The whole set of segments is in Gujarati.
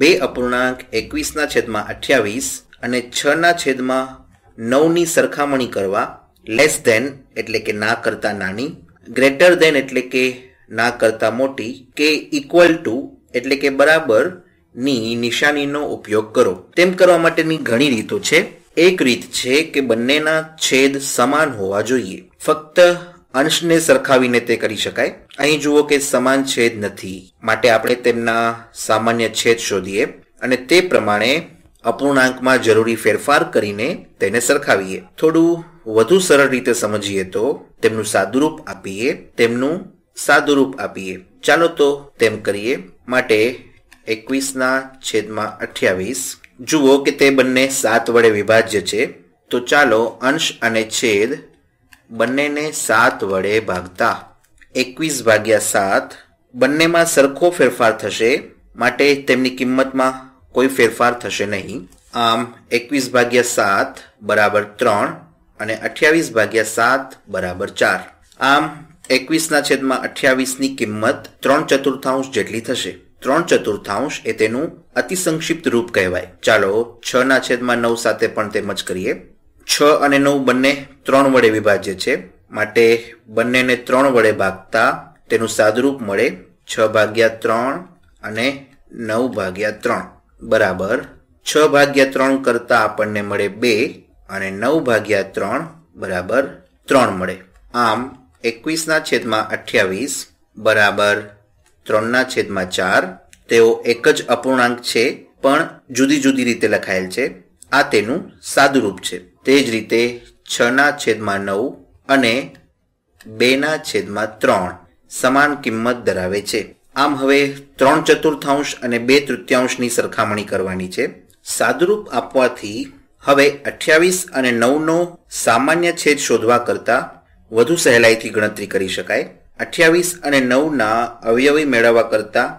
બે અપૂર્ણાંક એકવીસના છેદમાં અઠ્યાવીસ અને છના છેદમાં નવની સરખામણી કરવા લેસ ધેન એટલે કે ના કરતાં નાની ગ્રેટર ધેન એટલે કે ના કરતાં મોટી કે ઇક્વલ ટુ એટલે કે બરાબર ની નિશાનીનો ઉપયોગ કરો તેમ કરવા માટેની ઘણી રીતો છે એક રીત છે કે બંનેના છેદ સમાન હોવા જોઈએ ફક્ત અંશને સરખાવીને તે કરી શકાય અહીં જુઓ કે સમાન છેદ નથી માટે આપણે તેમના સામાન્ય છેદ શોધીએ અને તે પ્રમાણે અપૂર્ણાંકમાં જરૂરી ફેરફાર કરીને તેને સરખાવીએ થોડું વધુ સરળ રીતે સમજીએ તો તેમનું સાદુરૂપ આપીએ તેમનું સાદુરૂપ આપીએ ચાલો તો તેમ કરીએ માટે એકવીસના છેદમાં અઠ્યાવીસ જુઓ કે તે બંને સાત વડે વિભાજ્ય છે તો ચાલો અંશ અને છેદ બંનેને સાત વડે ભાગતા એકવીસ ભાગ્યા સાત બંનેમાં સરખો ફેરફાર થશે માટે તેમની કિંમતમાં કોઈ ફેરફાર થશે નહીં આમ એકવીસ ભાગ્યા સાત બરાબર ત્રણ અને અઠ્યાવીસ ભાગ્યા સાત બરાબર ચાર આમ એકવીસના છેદમાં અઠ્યાવીસની કિંમત ત્રણ ચતુર્થાંશ જેટલી થશે ત્રણ ચતુર્થાંશ એ તેનું અતિસંક્ષિપ્ત રૂપ કહેવાય ચાલો છ ના છેદમાં નવ સાથે પણ તેમજ કરીએ છ અને નવ બંને ત્રણ વડે વિભાજ્ય છે માટે બંનેને ત્રણ વડે ભાગતા તેનું સાદરૂપ મળે છ ભાગ્યા ત્રણ અને નવ ભાગ્યા ત્રણ બરાબર છ ભાગ્યા ત્રણ કરતાં આપણને મળે બે અને નવ ભાગ્યા ત્રણ બરાબર ત્રણ મળે આમ એકવીસના છેદમાં અઠ્યાવીસ બરાબર ત્રણના છેદમાં ચાર તેઓ એક જ અપૂર્ણાંક છે પણ જુદી જુદી રીતે લખાયેલ છે આ તેનું સાદુરૂપ છે તે જ રીતે છના છેદમાં નવ અને બેના છેદમાં ત્રણ સમાન કિંમત ધરાવે છે આમ હવે ત્રણ ચતુર્થાંશ અને બે તૃતીયાંશની સરખામણી કરવાની છે સાદરૂપ આપવાથી હવે અઠ્યાવીસ અને નવનો સામાન્ય છેદ શોધવા કરતાં વધુ સહેલાઈથી ગણતરી કરી શકાય અઠ્યાવીસ અને નવના અવયવી મેળવવા કરતાં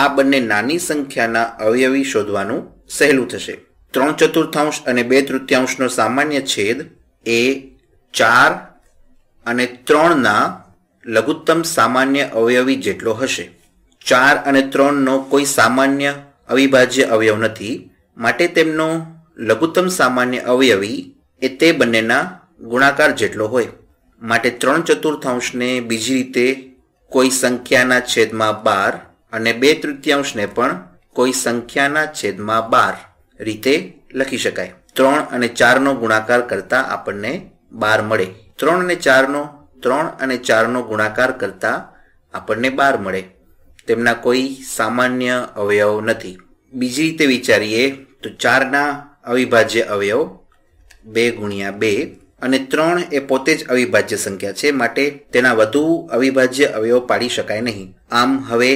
આ બંને નાની સંખ્યાના અવયવી શોધવાનું સહેલું થશે ત્રણ ચતુર્થાંશ અને બે તૃતીયાંશનો સામાન્ય છેદ એ ચાર અને ત્રણના લઘુત્તમ સામાન્ય અવયવી જેટલો હશે ચાર અને ત્રણનો કોઈ સામાન્ય અવિભાજ્ય અવયવ નથી માટે તેમનો લઘુત્તમ સામાન્ય અવયવી એ તે બંનેના ગુણાકાર જેટલો હોય માટે ત્રણ ચતુર્થાંશને બીજી રીતે કોઈ સંખ્યાના છેદમાં બાર અને બે તૃતીયાંશને પણ કોઈ સંખ્યાના છેદમાં બાર રીતે લખી શકાય ત્રણ અને ચારનો ગુણાકાર કરતાં આપણને બાર મળે ત્રણ અને ચારનો ત્રણ અને ચારનો ગુણાકાર કરતાં આપણને બાર મળે તેમના કોઈ સામાન્ય અવયવ નથી બીજી રીતે વિચારીએ તો ચારના અવિભાજ્ય અવયવ બે ગુણ્યા બે અને ત્રણ એ પોતે જ અવિભાજ્ય સંખ્યા છે માટે તેના વધુ અવિભાજ્ય અવયવ પાડી શકાય નહીં આમ હવે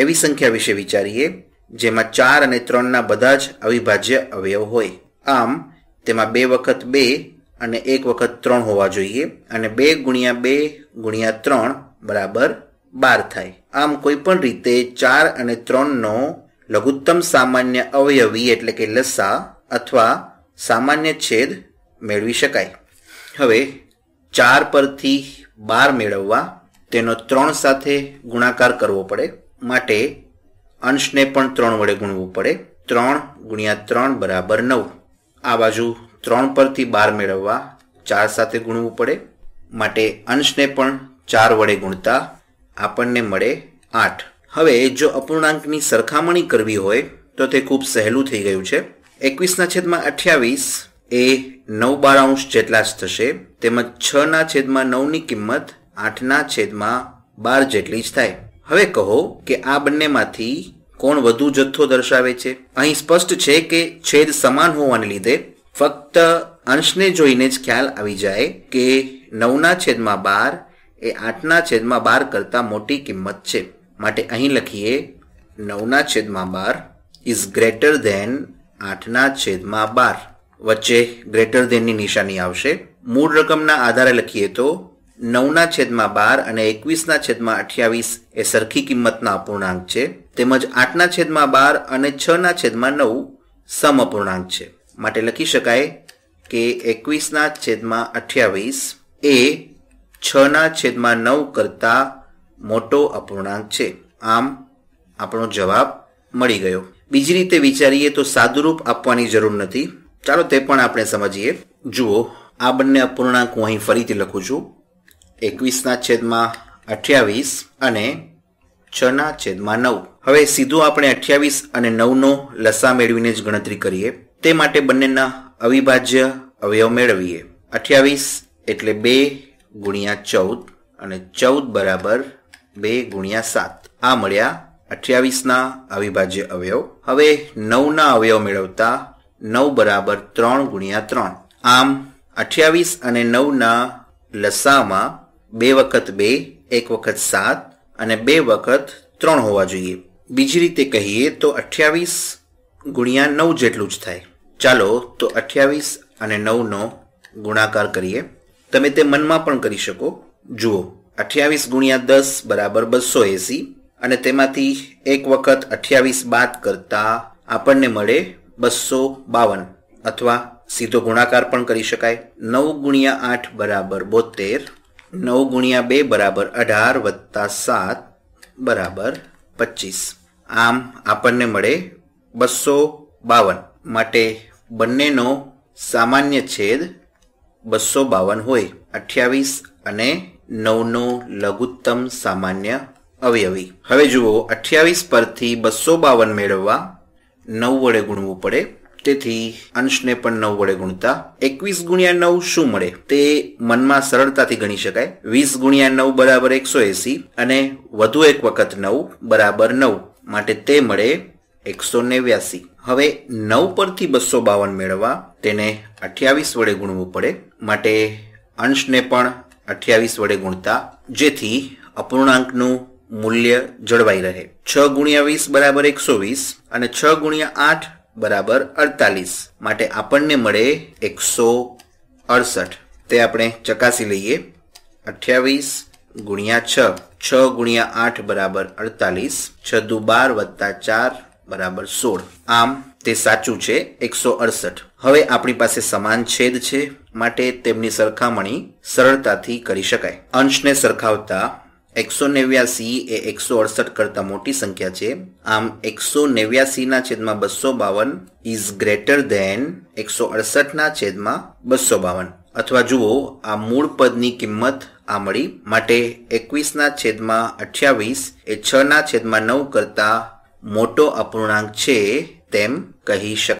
એવી સંખ્યા વિશે વિચારીએ જેમાં ચાર અને ત્રણના બધા જ અવિભાજ્ય અવયવ હોય આમ તેમાં બે વખત બે અને એક વખત ત્રણ હોવા જોઈએ અને બે ગુણ્યા બે ગુણ્યા ત્રણ બરાબર બાર થાય આમ કોઈ પણ રીતે ચાર અને ત્રણનો લઘુત્તમ સામાન્ય અવયવી એટલે કે લસા અથવા સામાન્ય છેદ મેળવી શકાય હવે ચાર પરથી બાર મેળવવા તેનો ત્રણ સાથે ગુણાકાર કરવો પડે માટે અંશને પણ ત્રણ વડે ગુણવું પડે ત્રણ ગુણ્યા ત્રણ બરાબર નવ આ બાજુ ત્રણ પરથી બાર મેળવવા ચાર સાથે ગુણવું પડે માટે અંશને પણ ચાર વડે ગુણતા આપણને મળે આઠ હવે જો અપૂર્ણાંકની સરખામણી કરવી હોય તો તે ખૂબ સહેલું થઈ ગયું છે એકવીસના છેદમાં અઠ્યાવીસ એ નવ અંશ જેટલા જ થશે તેમજ છના છેદમાં નવની કિંમત આઠના છેદમાં બાર જેટલી જ થાય હવે કહો કે આ બંનેમાંથી કોણ વધુ જથ્થો દર્શાવે છે અહીં સ્પષ્ટ છે કે છેદ સમાન હોવાને લીધે ફક્ત અંશને જોઈને જ ખ્યાલ આવી જાય કે નવના છેદમાં બાર એ આઠના છેદમાં બાર કરતાં મોટી કિંમત છે માટે અહીં લખીએ નવના છેદમાં બાર ઇઝ ગ્રેટર ધેન આઠના છેદમાં બાર વચ્ચે ગ્રેટર ધેનની નિશાની આવશે મૂળ રકમના આધારે લખીએ તો નવના છેદમાં બાર અને એકવીસના છેદમાં અઠ્યાવીસ એ સરખી કિંમતના અપૂર્ણાંક છે તેમજ આઠના છેદમાં બાર અને છના છેદમાં નવ સમઅપૂર્ણાંક છે માટે લખી શકાય કે એકવીસના છેદમાં અઠ્યાવીસ એ છના છેદમાં નવ કરતાં મોટો અપૂર્ણાંક છે આમ આપણો જવાબ મળી ગયો બીજી રીતે વિચારીએ તો સાદુરૂપ આપવાની જરૂર નથી ચાલો તે પણ આપણે સમજીએ જુઓ આ બંને અપૂર્ણાંક હું અહીં ફરીથી લખું છું એકવીસના છેદમાં અઠ્યાવીસ અને છના છેદમાં નવ હવે સીધું આપણે અઠ્યાવીસ અને નવનો લસા મેળવીને જ ગણતરી કરીએ તે માટે બંનેના અવિભાજ્ય અવયવ મેળવીએ અઠ્યાવીસ એટલે બે ગુણ્યા ચૌદ અને ચૌદ બરાબર બે ગુણ્યા સાત આ મળ્યા અઠ્યાવીસના અવિભાજ્ય અવયવ હવે નવના અવયવ મેળવતા નવ બરાબર ત્રણ ગુણ્યા ત્રણ આમ અઠ્યાવીસ અને નવના લસામાં બે વખત બે એક વખત સાત અને બે વખત ત્રણ હોવા જોઈએ બીજી રીતે કહીએ તો અઠ્યાવીસ ગુણ્યા નવ જેટલું જ થાય ચાલો તો અઠ્યાવીસ અને નવનો ગુણાકાર કરીએ તમે તે મનમાં પણ કરી શકો જુઓ અઠ્યાવીસ ગુણ્યા દસ બરાબર બસો એંસી અને તેમાંથી એક વખત અઠ્યાવીસ બાદ કરતાં આપણને મળે બસો બાવન અથવા સીધો ગુણાકાર પણ કરી શકાય નવ ગુણ્યા આઠ બરાબર બોતેર નવ ગુણ્યા બે બરાબર અઢાર વત્તા સાત બરાબર પચીસ આમ આપણને મળે બસો બાવન માટે બંનેનો સામાન્ય છેદ બસો બાવન હોય અઠ્યાવીસ અને નવનો લઘુત્તમ સામાન્ય અવયવી હવે જુઓ અઠ્યાવીસ પરથી બસો બાવન મેળવવા નવ વડે ગુણવું પડે તેથી અંશને પણ નવ વડે ગુણતા એકવીસ ગુણ્યા નવ શું મળે તે મનમાં સરળતાથી ગણી શકાય વીસ ગુણ્યા નવ બરાબર એકસો એસી અને વધુ એક વખત નવ બરાબર નવ માટે તે મળે એકસો નેવ્યાસી હવે નવ પરથી બસો બાવન મેળવવા તેને અઠ્યાવીસ વડે ગુણવું પડે માટે અંશને પણ અઠ્યાવીસ વડે ગુણતા જેથી અપૂર્ણાંકનું મૂલ્ય જળવાઈ રહે છ ગુણ્યા વીસ બરાબર એકસો વીસ અને છ ગુણ્યા આઠ બરાબર અડતાલીસ માટે આપણને મળે એકસો અડસઠ તે આપણે ચકાસી લઈએ અઠ્યાવીસ ગુણ્યા છ છ ગુણ્યા આઠ બરાબર અડતાલીસ છ દુ બાર વત્તા ચાર બરાબર સોળ આમ તે સાચું છે એકસો અડસઠ હવે આપણી પાસે સમાન છેદ છે માટે તેમની સરખામણી સરળતાથી કરી શકાય અંશને સરખાવતા એકસો નેવ્યાસી એ એકસો અડસઠ કરતાં મોટી સંખ્યા છે આમ એકસો નેવ્યાસીના છેદમાં બસો બાવન ઇઝ ગ્રેટર ધેન એકસો અડસઠના છેદમાં બસો બાવન અથવા જુઓ આ મૂળ પદની કિંમત આ મળી માટે એકવીસના છેદમાં અઠ્યાવીસ એ છના છેદમાં નવ કરતાં મોટો અપૂર્ણાંક છે તેમ કહી શકાય